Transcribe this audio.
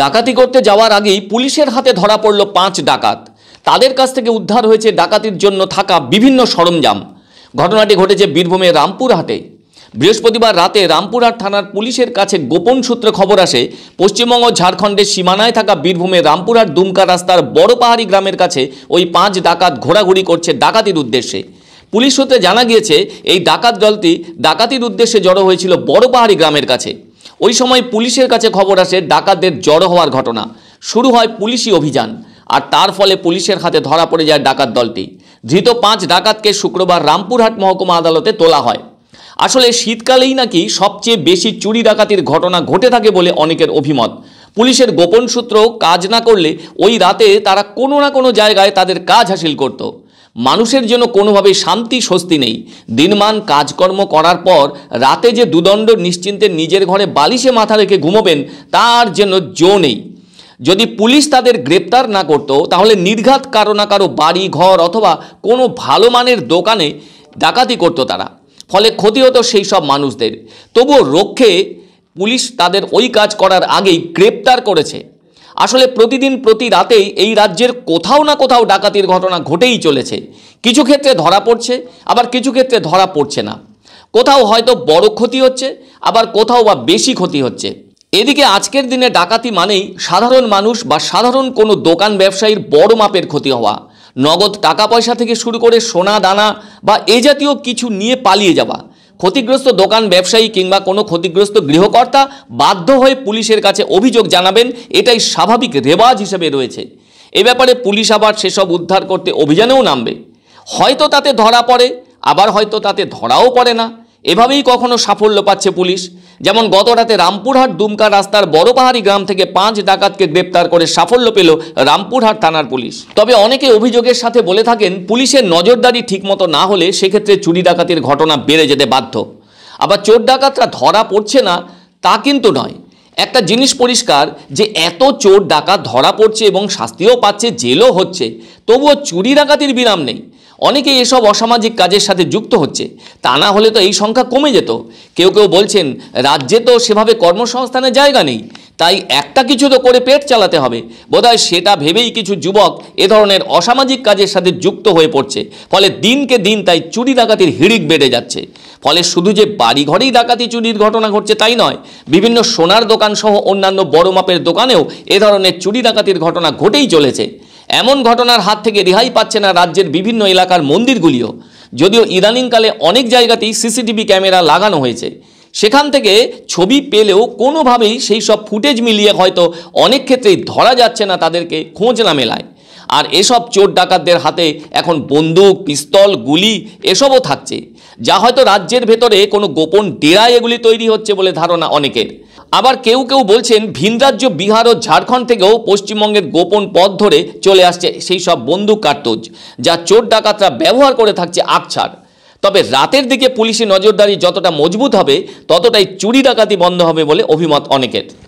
ডাকাতি করতে যাওয়ার আগেই পুলিশের হাতে ধরা পড়ল পাঁচ ডাকাত তাদের কাছ থেকে উদ্ধার হয়েছে ডাকাতির জন্য থাকা বিভিন্ন সরঞ্জাম ঘটনাটি ঘটেছে বীরভূমের রামপুরহাটে বৃহস্পতিবার রাতে রামপুরহাট থানার পুলিশের কাছে গোপন সূত্রে খবর আসে পশ্চিমবঙ্গ ঝাড়খণ্ডের সীমানায় থাকা বীরভূমের রামপুরহাট দুমকা রাস্তার বড়পাহাড়ি গ্রামের কাছে ওই পাঁচ ডাকাত ঘোরাঘুরি করছে ডাকাতির উদ্দেশ্যে পুলিশ সূত্রে জানা গিয়েছে এই ডাকাত দলটি ডাকাতির উদ্দেশ্যে জড়ো হয়েছিল বড় পাহাড়ি গ্রামের কাছে ওই সময় পুলিশের কাছে খবর আসে ডাকাতদের জড়ো হওয়ার ঘটনা শুরু হয় পুলিশি অভিযান আর তার ফলে পুলিশের হাতে ধরা পড়ে যায় ডাকাত দলটি ধৃত পাঁচ ডাকাতকে শুক্রবার রামপুরহাট মহকুমা আদালতে তোলা হয় আসলে শীতকালেই নাকি সবচেয়ে বেশি চুরি ডাকাতির ঘটনা ঘটে থাকে বলে অনেকের অভিমত পুলিশের গোপন সূত্র কাজ না করলে ওই রাতে তারা কোনো না কোনো জায়গায় তাদের কাজ হাসিল করতো মানুষের জন্য কোনোভাবে শান্তি স্বস্তি নেই দিনমান কাজকর্ম করার পর রাতে যে দুদণ্ড নিশ্চিন্তে নিজের ঘরে বালিশে মাথা রেখে ঘুমোবেন তার জন্য জো নেই যদি পুলিশ তাদের গ্রেপ্তার না করত তাহলে নির্ঘাত কারো না কারো বাড়ি ঘর অথবা কোনো ভালো মানের দোকানে ডাকাতি করত তারা ফলে ক্ষতি হতো সেই সব মানুষদের তবুও রক্ষে পুলিশ তাদের ওই কাজ করার আগেই গ্রেপ্তার করেছে আসলে প্রতিদিন প্রতি রাতেই এই রাজ্যের কোথাও না কোথাও ডাকাতির ঘটনা ঘটেই চলেছে কিছু ক্ষেত্রে ধরা পড়ছে আবার কিছু ক্ষেত্রে ধরা পড়ছে না কোথাও হয়তো বড় ক্ষতি হচ্ছে আবার কোথাও বা বেশি ক্ষতি হচ্ছে এদিকে আজকের দিনে ডাকাতি মানেই সাধারণ মানুষ বা সাধারণ কোনো দোকান ব্যবসায়ীর বড় মাপের ক্ষতি হওয়া নগদ টাকা পয়সা থেকে শুরু করে সোনা দানা বা এ জাতীয় কিছু নিয়ে পালিয়ে যাওয়া ক্ষতিগ্রস্ত দোকান ব্যবসায়ী কিংবা কোনো ক্ষতিগ্রস্ত গৃহকর্তা বাধ্য হয়ে পুলিশের কাছে অভিযোগ জানাবেন এটাই স্বাভাবিক রেওয়াজ হিসেবে রয়েছে এ ব্যাপারে পুলিশ আবার সেসব উদ্ধার করতে অভিযানেও নামবে হয়তো তাতে ধরা পড়ে আবার হয়তো তাতে ধরাও পড়ে না এভাবেই কখনো সাফল্য পাচ্ছে পুলিশ যেমন গত রাতে রামপুরহাট দুমকা রাস্তার বড়পাহাড়ি গ্রাম থেকে পাঁচ ডাকাতকে গ্রেপ্তার করে সাফল্য পেল রামপুরহাট থানার পুলিশ তবে অনেকে অভিযোগের সাথে বলে থাকেন পুলিশের নজরদারি ঠিকমতো না হলে সেক্ষেত্রে চুরি ডাকাতির ঘটনা বেড়ে যেতে বাধ্য আবার চোর ডাকাতরা ধরা পড়ছে না তা কিন্তু নয় একটা জিনিস পরিষ্কার যে এত চোর ডাকাত ধরা পড়ছে এবং শাস্তিও পাচ্ছে জেলও হচ্ছে তবুও চুরি ডাকাতির বিরাম নেই অনেকেই এসব অসামাজিক কাজের সাথে যুক্ত হচ্ছে তা না হলে তো এই সংখ্যা কমে যেত কেউ কেউ বলছেন রাজ্যে তো সেভাবে কর্মসংস্থানের জায়গা নেই তাই একটা কিছু তো করে পেট চালাতে হবে বোধহয় সেটা ভেবেই কিছু যুবক এ ধরনের অসামাজিক কাজের সাথে যুক্ত হয়ে পড়ছে ফলে দিনকে দিন তাই চুরি ডাকাতির হিড়িক বেড়ে যাচ্ছে ফলে শুধু যে বাড়িঘরেই ডাকাতি চুরির ঘটনা ঘটছে তাই নয় বিভিন্ন সোনার দোকানসহ অন্যান্য বড় মাপের দোকানেও এ ধরনের চুরি ডাকাতির ঘটনা ঘটেই চলেছে এমন ঘটনার হাত থেকে রেহাই পাচ্ছে না রাজ্যের বিভিন্ন এলাকার মন্দিরগুলিও যদিও ইদানিংকালে অনেক জায়গাতেই সিসিটিভি ক্যামেরা লাগানো হয়েছে সেখান থেকে ছবি পেলেও কোনোভাবেই সেই সব ফুটেজ মিলিয়ে হয়তো অনেক ক্ষেত্রেই ধরা যাচ্ছে না তাদেরকে খোঁজ না মেলায় আর এসব চোর ডাকাতদের হাতে এখন বন্দুক পিস্তল গুলি এসবও থাকছে যা হয়তো রাজ্যের ভেতরে কোনো গোপন ডেরায় এগুলি তৈরি হচ্ছে বলে ধারণা অনেকের আবার কেউ কেউ বলছেন ভিন রাজ্য বিহার ও ঝাড়খণ্ড থেকেও পশ্চিমবঙ্গের গোপন পথ ধরে চলে আসছে সেই সব বন্দুক কার্তুজ যা চোর ডাকাতরা ব্যবহার করে থাকছে আগছাড় তবে রাতের দিকে পুলিশের নজরদারি যতটা মজবুত হবে ততটাই চুরি ডাকাতি বন্ধ হবে বলে অভিমত অনেকের